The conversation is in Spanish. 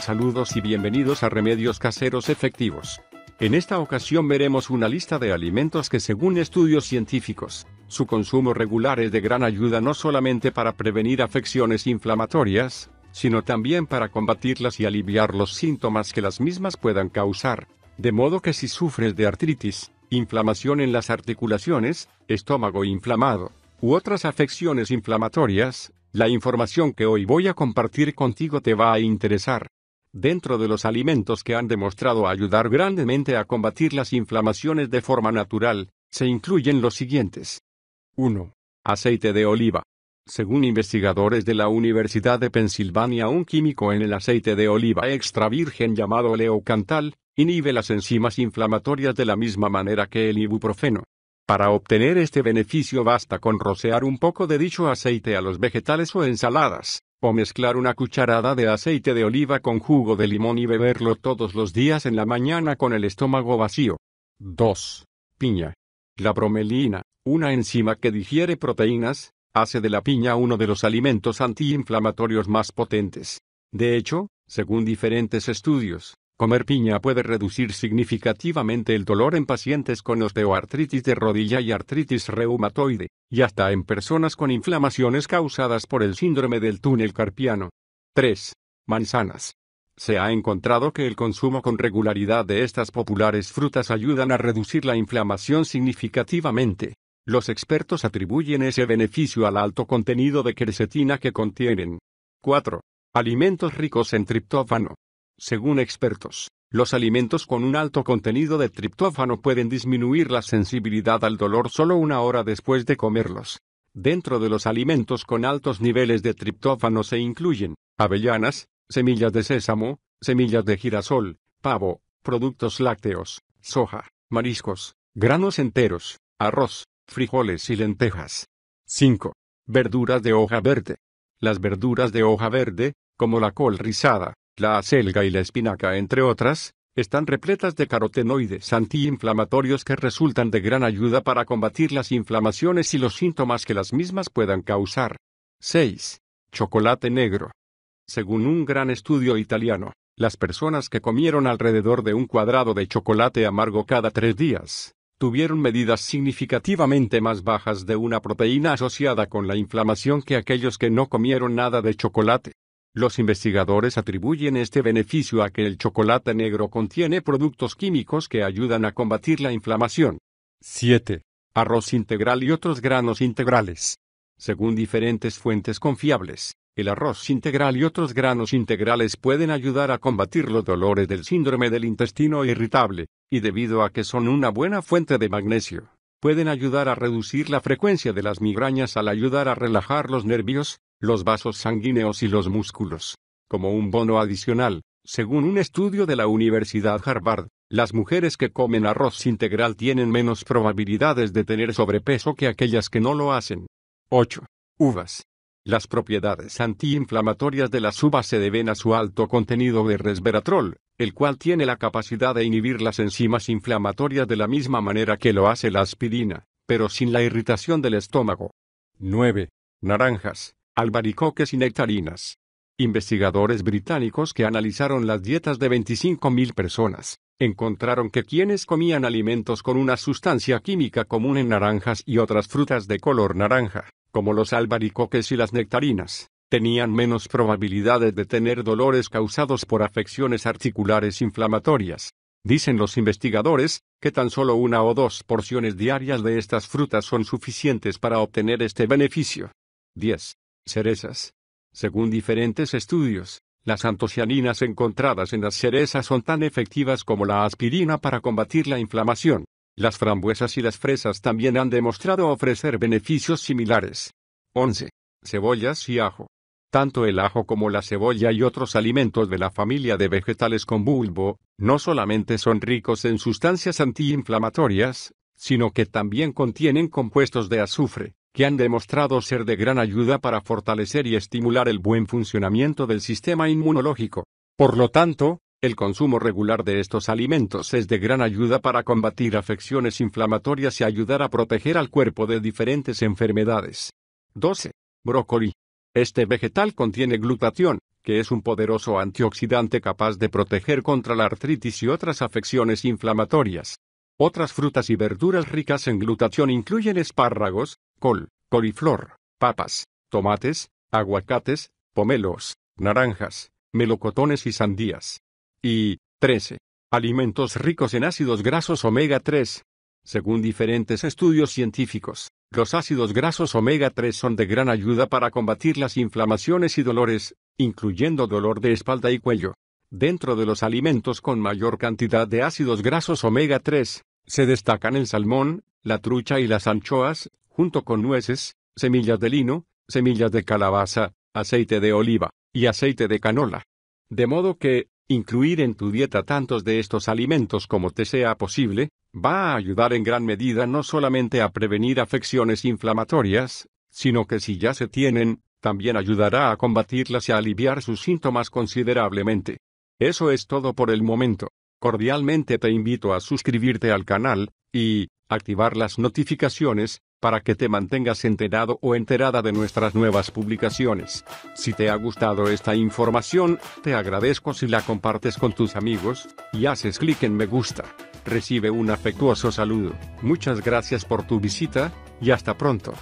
Saludos y bienvenidos a Remedios Caseros Efectivos. En esta ocasión veremos una lista de alimentos que según estudios científicos, su consumo regular es de gran ayuda no solamente para prevenir afecciones inflamatorias, sino también para combatirlas y aliviar los síntomas que las mismas puedan causar. De modo que si sufres de artritis, inflamación en las articulaciones, estómago inflamado, u otras afecciones inflamatorias, la información que hoy voy a compartir contigo te va a interesar dentro de los alimentos que han demostrado ayudar grandemente a combatir las inflamaciones de forma natural, se incluyen los siguientes. 1. Aceite de oliva. Según investigadores de la Universidad de Pensilvania, un químico en el aceite de oliva extra virgen llamado leucantal, inhibe las enzimas inflamatorias de la misma manera que el ibuprofeno. Para obtener este beneficio basta con rocear un poco de dicho aceite a los vegetales o ensaladas. O mezclar una cucharada de aceite de oliva con jugo de limón y beberlo todos los días en la mañana con el estómago vacío. 2. Piña. La bromelina, una enzima que digiere proteínas, hace de la piña uno de los alimentos antiinflamatorios más potentes. De hecho, según diferentes estudios, Comer piña puede reducir significativamente el dolor en pacientes con osteoartritis de rodilla y artritis reumatoide, y hasta en personas con inflamaciones causadas por el síndrome del túnel carpiano. 3. Manzanas. Se ha encontrado que el consumo con regularidad de estas populares frutas ayudan a reducir la inflamación significativamente. Los expertos atribuyen ese beneficio al alto contenido de quercetina que contienen. 4. Alimentos ricos en triptófano. Según expertos, los alimentos con un alto contenido de triptófano pueden disminuir la sensibilidad al dolor solo una hora después de comerlos. Dentro de los alimentos con altos niveles de triptófano se incluyen avellanas, semillas de sésamo, semillas de girasol, pavo, productos lácteos, soja, mariscos, granos enteros, arroz, frijoles y lentejas. 5. Verduras de hoja verde. Las verduras de hoja verde, como la col rizada, la acelga y la espinaca, entre otras, están repletas de carotenoides antiinflamatorios que resultan de gran ayuda para combatir las inflamaciones y los síntomas que las mismas puedan causar. 6. Chocolate negro. Según un gran estudio italiano, las personas que comieron alrededor de un cuadrado de chocolate amargo cada tres días, tuvieron medidas significativamente más bajas de una proteína asociada con la inflamación que aquellos que no comieron nada de chocolate. Los investigadores atribuyen este beneficio a que el chocolate negro contiene productos químicos que ayudan a combatir la inflamación. 7. Arroz integral y otros granos integrales. Según diferentes fuentes confiables, el arroz integral y otros granos integrales pueden ayudar a combatir los dolores del síndrome del intestino irritable, y debido a que son una buena fuente de magnesio, pueden ayudar a reducir la frecuencia de las migrañas al ayudar a relajar los nervios, los vasos sanguíneos y los músculos. Como un bono adicional, según un estudio de la Universidad Harvard, las mujeres que comen arroz integral tienen menos probabilidades de tener sobrepeso que aquellas que no lo hacen. 8. Uvas. Las propiedades antiinflamatorias de las uvas se deben a su alto contenido de resveratrol, el cual tiene la capacidad de inhibir las enzimas inflamatorias de la misma manera que lo hace la aspirina, pero sin la irritación del estómago. 9. Naranjas albaricoques y nectarinas. Investigadores británicos que analizaron las dietas de 25.000 personas, encontraron que quienes comían alimentos con una sustancia química común en naranjas y otras frutas de color naranja, como los albaricoques y las nectarinas, tenían menos probabilidades de tener dolores causados por afecciones articulares inflamatorias. Dicen los investigadores, que tan solo una o dos porciones diarias de estas frutas son suficientes para obtener este beneficio. 10 cerezas. Según diferentes estudios, las antocianinas encontradas en las cerezas son tan efectivas como la aspirina para combatir la inflamación. Las frambuesas y las fresas también han demostrado ofrecer beneficios similares. 11. Cebollas y ajo. Tanto el ajo como la cebolla y otros alimentos de la familia de vegetales con bulbo, no solamente son ricos en sustancias antiinflamatorias, sino que también contienen compuestos de azufre, que han demostrado ser de gran ayuda para fortalecer y estimular el buen funcionamiento del sistema inmunológico. Por lo tanto, el consumo regular de estos alimentos es de gran ayuda para combatir afecciones inflamatorias y ayudar a proteger al cuerpo de diferentes enfermedades. 12. Brócoli. Este vegetal contiene glutatión, que es un poderoso antioxidante capaz de proteger contra la artritis y otras afecciones inflamatorias. Otras frutas y verduras ricas en glutatión incluyen espárragos, col, coliflor, papas, tomates, aguacates, pomelos, naranjas, melocotones y sandías. Y 13. Alimentos ricos en ácidos grasos omega 3. Según diferentes estudios científicos, los ácidos grasos omega 3 son de gran ayuda para combatir las inflamaciones y dolores, incluyendo dolor de espalda y cuello. Dentro de los alimentos con mayor cantidad de ácidos grasos omega 3, se destacan el salmón, la trucha y las anchoas, junto con nueces, semillas de lino, semillas de calabaza, aceite de oliva, y aceite de canola. De modo que, incluir en tu dieta tantos de estos alimentos como te sea posible, va a ayudar en gran medida no solamente a prevenir afecciones inflamatorias, sino que si ya se tienen, también ayudará a combatirlas y a aliviar sus síntomas considerablemente. Eso es todo por el momento. Cordialmente te invito a suscribirte al canal, y, activar las notificaciones, para que te mantengas enterado o enterada de nuestras nuevas publicaciones. Si te ha gustado esta información, te agradezco si la compartes con tus amigos, y haces clic en me gusta. Recibe un afectuoso saludo, muchas gracias por tu visita, y hasta pronto.